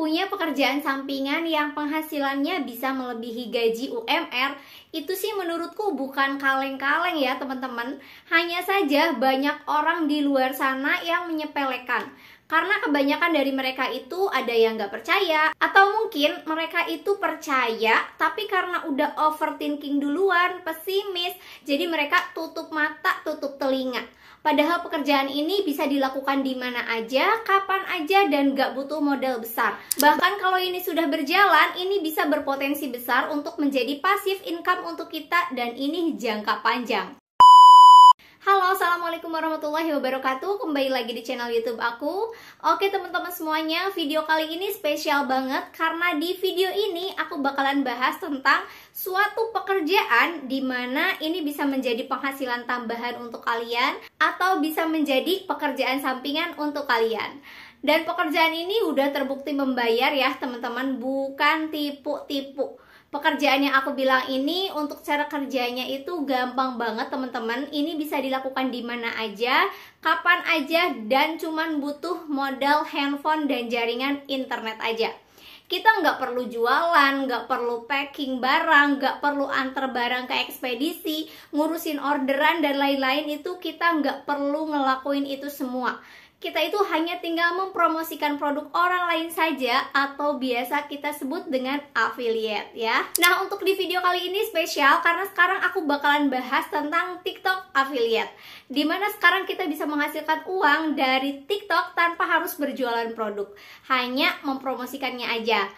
punya pekerjaan sampingan yang penghasilannya bisa melebihi gaji UMR itu sih menurutku bukan kaleng-kaleng ya teman-teman hanya saja banyak orang di luar sana yang menyepelekan karena kebanyakan dari mereka itu ada yang nggak percaya atau mungkin mereka itu percaya tapi karena udah overthinking duluan pesimis jadi mereka tutup mata tutup telinga Padahal pekerjaan ini bisa dilakukan di mana aja, kapan aja, dan gak butuh modal besar. Bahkan kalau ini sudah berjalan, ini bisa berpotensi besar untuk menjadi pasif income untuk kita dan ini jangka panjang. Halo, Assalamualaikum warahmatullahi wabarakatuh Kembali lagi di channel Youtube aku Oke teman-teman semuanya, video kali ini spesial banget Karena di video ini aku bakalan bahas tentang suatu pekerjaan di mana ini bisa menjadi penghasilan tambahan untuk kalian atau bisa menjadi pekerjaan sampingan untuk kalian. Dan pekerjaan ini udah terbukti membayar ya teman-teman, bukan tipu-tipu pekerjaan yang aku bilang ini untuk cara kerjanya itu gampang banget teman-teman ini bisa dilakukan di mana aja kapan aja dan cuman butuh modal handphone dan jaringan internet aja kita nggak perlu jualan, nggak perlu packing barang, nggak perlu antar barang ke ekspedisi, ngurusin orderan dan lain-lain itu kita nggak perlu ngelakuin itu semua kita itu hanya tinggal mempromosikan produk orang lain saja atau biasa kita sebut dengan affiliate ya. Nah, untuk di video kali ini spesial karena sekarang aku bakalan bahas tentang TikTok affiliate. Dimana sekarang kita bisa menghasilkan uang dari TikTok tanpa harus berjualan produk, hanya mempromosikannya aja.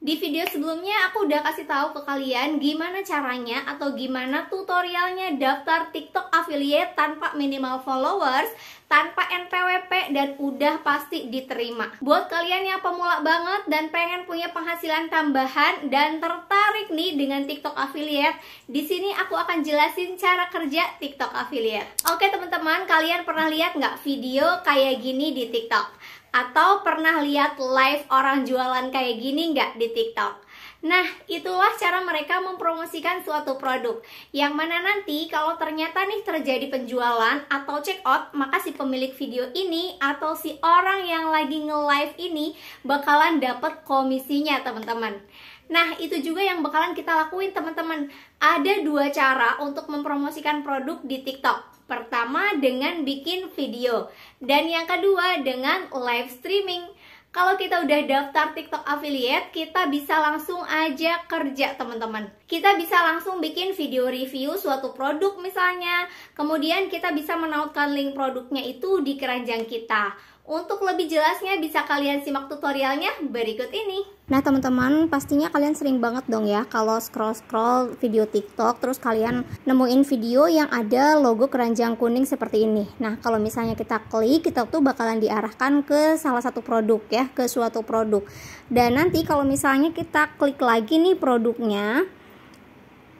Di video sebelumnya aku udah kasih tahu ke kalian gimana caranya atau gimana tutorialnya daftar TikTok affiliate tanpa minimal followers, tanpa NPWP dan udah pasti diterima. Buat kalian yang pemula banget dan pengen punya penghasilan tambahan dan tertarik nih dengan TikTok affiliate, di sini aku akan jelasin cara kerja TikTok affiliate. Oke teman-teman, kalian pernah lihat nggak video kayak gini di TikTok? Atau pernah lihat live orang jualan kayak gini nggak di TikTok? Nah, itulah cara mereka mempromosikan suatu produk Yang mana nanti kalau ternyata nih terjadi penjualan atau check out Maka si pemilik video ini atau si orang yang lagi nge-live ini Bakalan dapet komisinya teman-teman Nah, itu juga yang bakalan kita lakuin teman-teman Ada dua cara untuk mempromosikan produk di TikTok Pertama dengan bikin video dan yang kedua dengan live streaming. Kalau kita udah daftar TikTok affiliate, kita bisa langsung aja kerja, teman-teman. Kita bisa langsung bikin video review suatu produk misalnya. Kemudian kita bisa menautkan link produknya itu di keranjang kita. Untuk lebih jelasnya bisa kalian simak tutorialnya berikut ini. Nah teman-teman pastinya kalian sering banget dong ya kalau scroll-scroll video TikTok terus kalian nemuin video yang ada logo keranjang kuning seperti ini. Nah kalau misalnya kita klik kita tuh bakalan diarahkan ke salah satu produk ya ke suatu produk. Dan nanti kalau misalnya kita klik lagi nih produknya.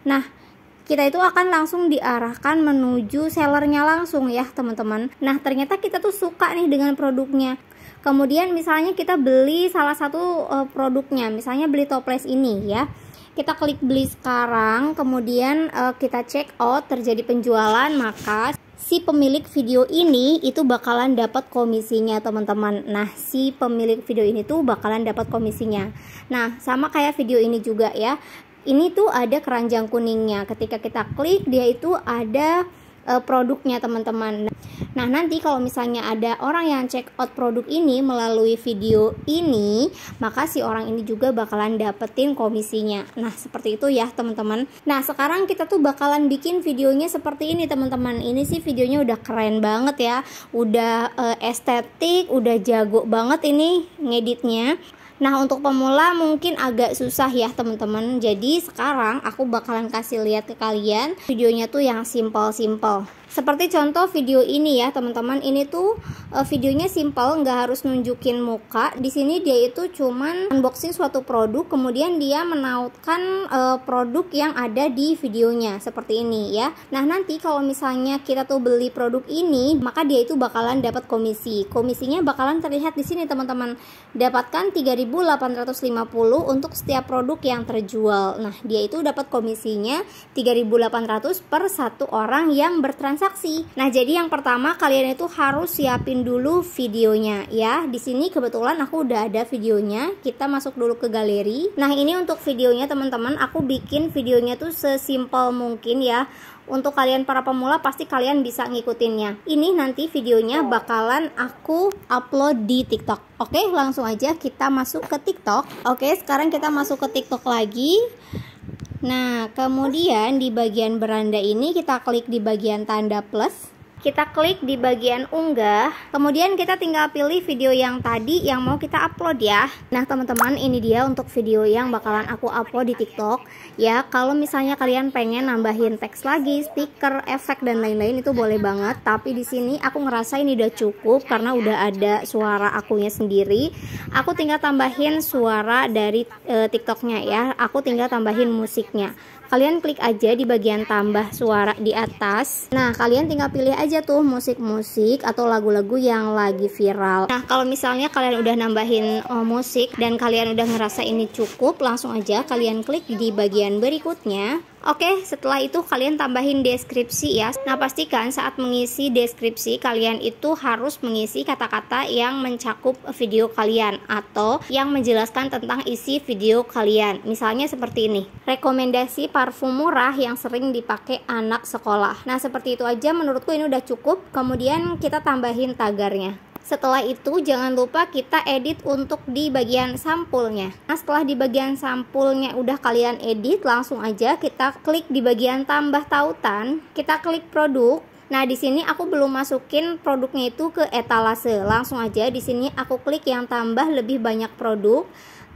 Nah kita itu akan langsung diarahkan menuju sellernya langsung ya teman-teman nah ternyata kita tuh suka nih dengan produknya kemudian misalnya kita beli salah satu eh, produknya misalnya beli toples ini ya kita klik beli sekarang kemudian eh, kita check out terjadi penjualan maka si pemilik video ini itu bakalan dapat komisinya teman-teman nah si pemilik video ini tuh bakalan dapat komisinya nah sama kayak video ini juga ya ini tuh ada keranjang kuningnya. Ketika kita klik, dia itu ada e, produknya teman-teman. Nah, nanti kalau misalnya ada orang yang check out produk ini melalui video ini, maka si orang ini juga bakalan dapetin komisinya. Nah, seperti itu ya, teman-teman. Nah, sekarang kita tuh bakalan bikin videonya seperti ini, teman-teman. Ini sih videonya udah keren banget ya. Udah e, estetik, udah jago banget ini ngeditnya. Nah, untuk pemula mungkin agak susah ya, teman-teman. Jadi, sekarang aku bakalan kasih lihat ke kalian videonya tuh yang simple-simple. Seperti contoh video ini ya teman-teman, ini tuh uh, videonya simple, nggak harus nunjukin muka. Di sini dia itu cuman unboxing suatu produk, kemudian dia menautkan uh, produk yang ada di videonya seperti ini ya. Nah nanti kalau misalnya kita tuh beli produk ini, maka dia itu bakalan dapat komisi. Komisinya bakalan terlihat di sini teman-teman. Dapatkan 3.850 untuk setiap produk yang terjual. Nah dia itu dapat komisinya 3.800 per satu orang yang bertransaksi transaksi. Nah, jadi yang pertama kalian itu harus siapin dulu videonya ya. Di sini kebetulan aku udah ada videonya. Kita masuk dulu ke galeri. Nah, ini untuk videonya teman-teman, aku bikin videonya tuh sesimpel mungkin ya. Untuk kalian para pemula pasti kalian bisa ngikutinnya. Ini nanti videonya oh. bakalan aku upload di TikTok. Oke, langsung aja kita masuk ke TikTok. Oke, sekarang kita masuk ke TikTok lagi. Nah, kemudian di bagian beranda ini kita klik di bagian tanda plus kita klik di bagian unggah kemudian kita tinggal pilih video yang tadi yang mau kita upload ya nah teman-teman ini dia untuk video yang bakalan aku upload di tiktok ya kalau misalnya kalian pengen nambahin teks lagi stiker efek dan lain-lain itu boleh banget tapi di sini aku ngerasa ini udah cukup karena udah ada suara akunya sendiri aku tinggal tambahin suara dari e, tiktoknya ya aku tinggal tambahin musiknya kalian klik aja di bagian tambah suara di atas nah kalian tinggal pilih aja tuh musik-musik atau lagu-lagu yang lagi viral nah kalau misalnya kalian udah nambahin oh musik dan kalian udah ngerasa ini cukup langsung aja kalian klik di bagian berikutnya Oke, setelah itu kalian tambahin deskripsi ya. Nah, pastikan saat mengisi deskripsi kalian itu harus mengisi kata-kata yang mencakup video kalian atau yang menjelaskan tentang isi video kalian. Misalnya seperti ini. Rekomendasi parfum murah yang sering dipakai anak sekolah. Nah, seperti itu aja menurutku ini udah cukup. Kemudian kita tambahin tagarnya. Setelah itu jangan lupa kita edit untuk di bagian sampulnya. Nah, setelah di bagian sampulnya udah kalian edit, langsung aja kita klik di bagian tambah tautan, kita klik produk. Nah, di sini aku belum masukin produknya itu ke etalase. Langsung aja di sini aku klik yang tambah lebih banyak produk,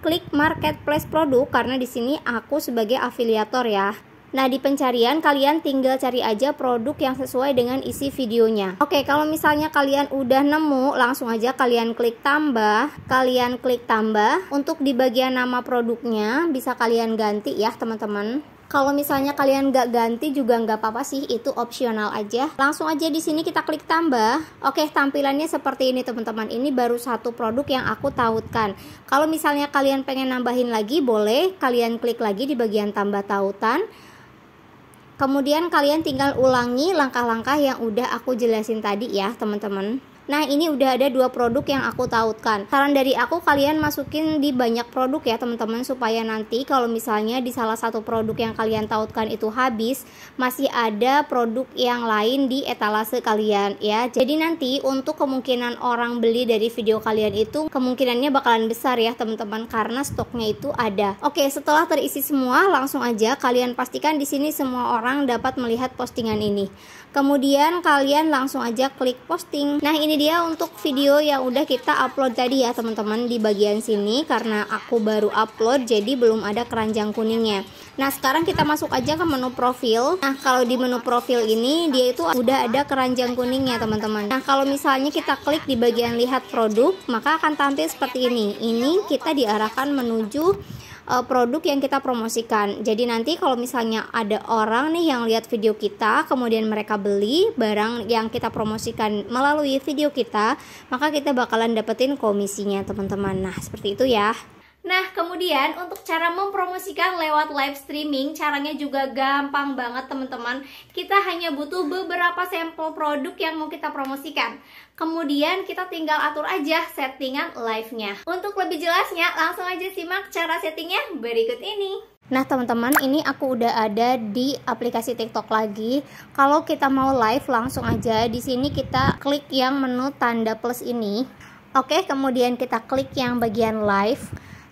klik marketplace produk karena di sini aku sebagai afiliator ya. Nah, di pencarian kalian tinggal cari aja produk yang sesuai dengan isi videonya. Oke, kalau misalnya kalian udah nemu, langsung aja kalian klik tambah, kalian klik tambah. Untuk di bagian nama produknya bisa kalian ganti ya, teman-teman kalau misalnya kalian nggak ganti juga nggak apa-apa sih itu opsional aja langsung aja di sini kita klik tambah oke tampilannya seperti ini teman-teman ini baru satu produk yang aku tautkan kalau misalnya kalian pengen nambahin lagi boleh kalian klik lagi di bagian tambah tautan Kemudian kalian tinggal ulangi langkah-langkah yang udah aku jelasin tadi ya, teman-teman. Nah, ini udah ada dua produk yang aku tautkan. Saran dari aku kalian masukin di banyak produk ya, teman-teman supaya nanti kalau misalnya di salah satu produk yang kalian tautkan itu habis, masih ada produk yang lain di etalase kalian ya. Jadi nanti untuk kemungkinan orang beli dari video kalian itu kemungkinannya bakalan besar ya, teman-teman karena stoknya itu ada. Oke, setelah terisi semua, langsung aja kalian pastikan di sini semua orang dapat melihat postingan ini kemudian kalian langsung aja klik posting nah ini dia untuk video yang udah kita upload tadi ya teman-teman di bagian sini karena aku baru upload jadi belum ada keranjang kuningnya nah sekarang kita masuk aja ke menu profil nah kalau di menu profil ini dia itu udah ada keranjang kuningnya teman-teman nah kalau misalnya kita klik di bagian lihat produk maka akan tampil seperti ini ini kita diarahkan menuju uh, produk yang kita promosikan. Jadi nanti kalau misalnya ada orang nih yang lihat video kita, kemudian mereka beli barang yang kita promosikan melalui video kita, maka kita bakalan dapetin komisinya, teman-teman. Nah, seperti itu ya. Nah, kemudian untuk cara mempromosikan lewat live streaming, caranya juga gampang banget teman-teman. Kita hanya butuh beberapa sampel produk yang mau kita promosikan. Kemudian kita tinggal atur aja settingan live-nya. Untuk lebih jelasnya, langsung aja simak cara settingnya berikut ini. Nah teman-teman ini aku udah ada di aplikasi TikTok lagi. Kalau kita mau live langsung aja di sini kita klik yang menu tanda plus ini. Oke, kemudian kita klik yang bagian live.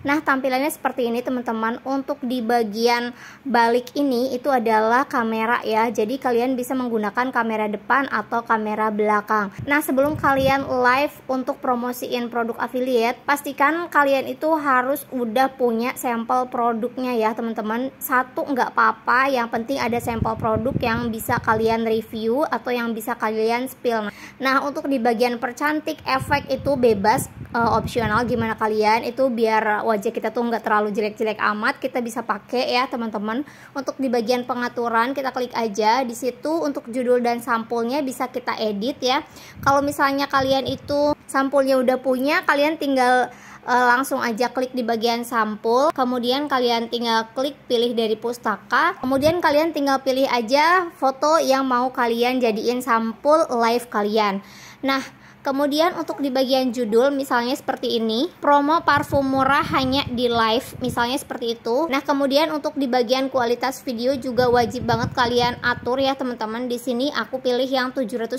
Nah tampilannya seperti ini teman-teman Untuk di bagian balik ini itu adalah kamera ya Jadi kalian bisa menggunakan kamera depan atau kamera belakang Nah sebelum kalian live untuk promosiin produk affiliate Pastikan kalian itu harus udah punya sampel produknya ya teman-teman Satu nggak apa-apa yang penting ada sampel produk yang bisa kalian review Atau yang bisa kalian spill Nah untuk di bagian percantik efek itu bebas uh, opsional gimana kalian itu biar wajah kita tuh nggak terlalu jelek-jelek amat kita bisa pakai ya teman-teman untuk di bagian pengaturan kita klik aja di situ untuk judul dan sampulnya bisa kita edit ya kalau misalnya kalian itu sampulnya udah punya kalian tinggal uh, langsung aja klik di bagian sampul kemudian kalian tinggal klik pilih dari pustaka kemudian kalian tinggal pilih aja foto yang mau kalian jadiin sampul live kalian nah Kemudian untuk di bagian judul misalnya seperti ini, promo parfum murah hanya di live misalnya seperti itu. Nah, kemudian untuk di bagian kualitas video juga wajib banget kalian atur ya teman-teman. Di sini aku pilih yang 720.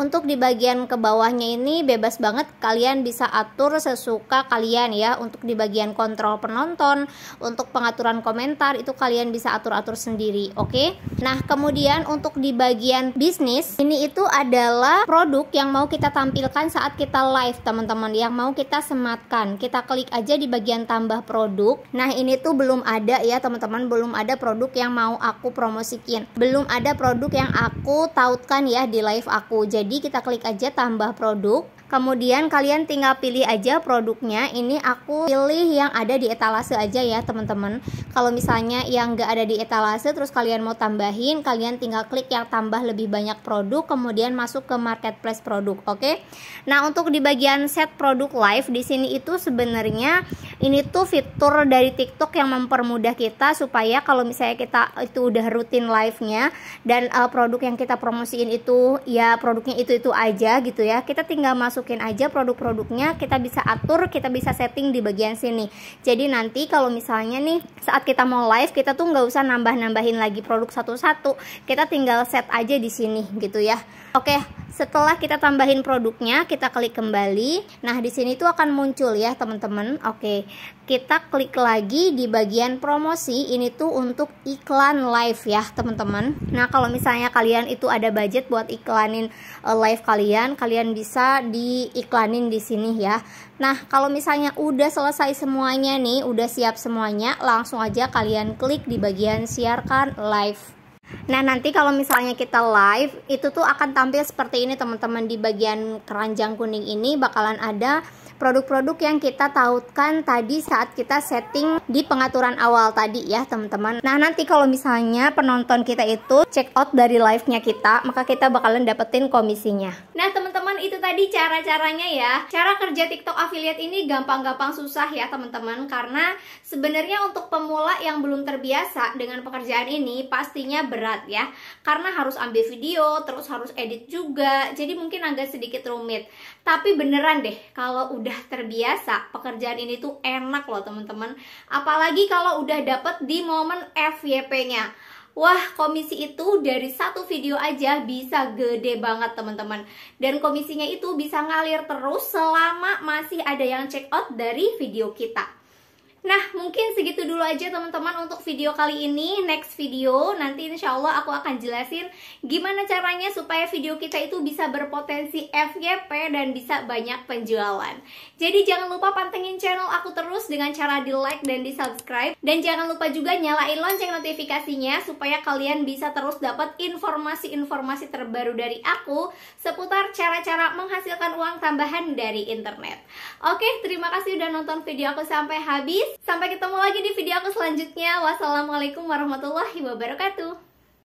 Untuk di bagian ke bawahnya ini bebas banget kalian bisa atur sesuka kalian ya. Untuk di bagian kontrol penonton, untuk pengaturan komentar itu kalian bisa atur-atur sendiri, oke? Okay? Nah, kemudian untuk di bagian bisnis, ini itu adalah produk yang mau kita kita tampilkan saat kita live teman-teman yang mau kita sematkan kita klik aja di bagian tambah produk nah ini tuh belum ada ya teman-teman belum ada produk yang mau aku promosikin belum ada produk yang aku tautkan ya di live aku jadi kita klik aja tambah produk Kemudian kalian tinggal pilih aja produknya. Ini aku pilih yang ada di etalase aja ya teman-teman. Kalau misalnya yang nggak ada di etalase terus kalian mau tambahin, kalian tinggal klik yang tambah lebih banyak produk, kemudian masuk ke marketplace produk, oke? Okay? Nah untuk di bagian set produk live di sini itu sebenarnya ini tuh fitur dari TikTok yang mempermudah kita supaya kalau misalnya kita itu udah rutin live-nya dan uh, produk yang kita promosiin itu ya produknya itu-itu aja gitu ya. Kita tinggal masukin aja produk-produknya, kita bisa atur, kita bisa setting di bagian sini. Jadi nanti kalau misalnya nih saat kita mau live kita tuh nggak usah nambah-nambahin lagi produk satu-satu. Kita tinggal set aja di sini gitu ya. Oke, setelah kita tambahin produknya, kita klik kembali. Nah, di sini tuh akan muncul ya, teman-teman. Oke, kita klik lagi di bagian promosi. Ini tuh untuk iklan live ya, teman-teman. Nah, kalau misalnya kalian itu ada budget buat iklanin eh, live kalian, kalian bisa diiklanin di sini ya. Nah, kalau misalnya udah selesai semuanya nih, udah siap semuanya, langsung aja kalian klik di bagian siarkan live. Nah nanti kalau misalnya kita live itu tuh akan tampil seperti ini teman-teman di bagian keranjang kuning ini bakalan ada produk-produk yang kita tautkan tadi saat kita setting di pengaturan awal tadi ya teman-teman nah nanti kalau misalnya penonton kita itu check out dari live-nya kita maka kita bakalan dapetin komisinya nah teman-teman teman-teman itu tadi cara-caranya ya Cara kerja TikTok affiliate ini gampang-gampang susah ya teman-teman Karena sebenarnya untuk pemula yang belum terbiasa dengan pekerjaan ini pastinya berat ya Karena harus ambil video, terus harus edit juga Jadi mungkin agak sedikit rumit Tapi beneran deh, kalau udah terbiasa pekerjaan ini tuh enak loh teman-teman Apalagi kalau udah dapet di momen FYP-nya Wah, komisi itu dari satu video aja bisa gede banget teman-teman. Dan komisinya itu bisa ngalir terus selama masih ada yang check out dari video kita. Nah, mungkin segitu dulu aja teman-teman untuk video kali ini. Next video, nanti insya Allah aku akan jelasin gimana caranya supaya video kita itu bisa berpotensi FYP dan bisa banyak penjualan. Jadi jangan lupa pantengin channel aku terus dengan cara di like dan di subscribe. Dan jangan lupa juga nyalain lonceng notifikasinya supaya kalian bisa terus dapat informasi-informasi terbaru dari aku seputar cara-cara menghasilkan uang tambahan dari internet. Oke, terima kasih udah nonton video aku sampai habis sampai ketemu lagi di video aku selanjutnya. Wassalamualaikum warahmatullahi wabarakatuh.